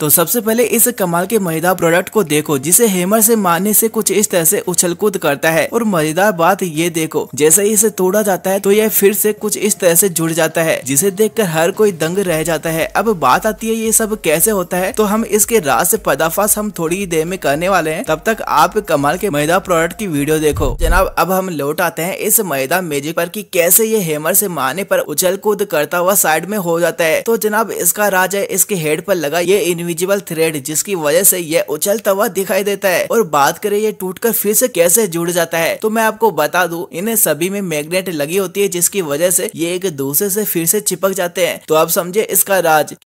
तो सबसे पहले इस कमाल के मजेदार प्रोडक्ट को देखो जिसे हेमर से मारने से कुछ इस तरह से उछल कूद करता है और मजेदार बात ये देखो जैसे ही इसे तोड़ा जाता है तो यह फिर से कुछ इस तरह से जुड़ जाता है जिसे देखकर हर कोई दंग रह जाता है अब बात आती है ये सब कैसे होता है तो हम इसके राज से पर्दाफाश हम थोड़ी देर में करने वाले है तब तक आप कमाल के मजेदार प्रोडक्ट की वीडियो देखो जनाब अब हम लौट आते हैं इस मजेदार मेजिक पर की कैसे ये हेमर से मारने पर उछल कूद करता हुआ साइड में हो जाता है तो जनाब इसका राज है इसके हेड पर लगा ये इनविजिबल थ्रेड जिसकी वजह से यह उछलता हुआ दिखाई देता है और बात करें ये टूटकर फिर से कैसे जुड़ जाता है तो मैं आपको बता दूं इन्हें सभी में मैग्नेट लगी होती है जिसकी वजह से ये एक दूसरे से फिर से चिपक जाते हैं तो आप समझे इसका राज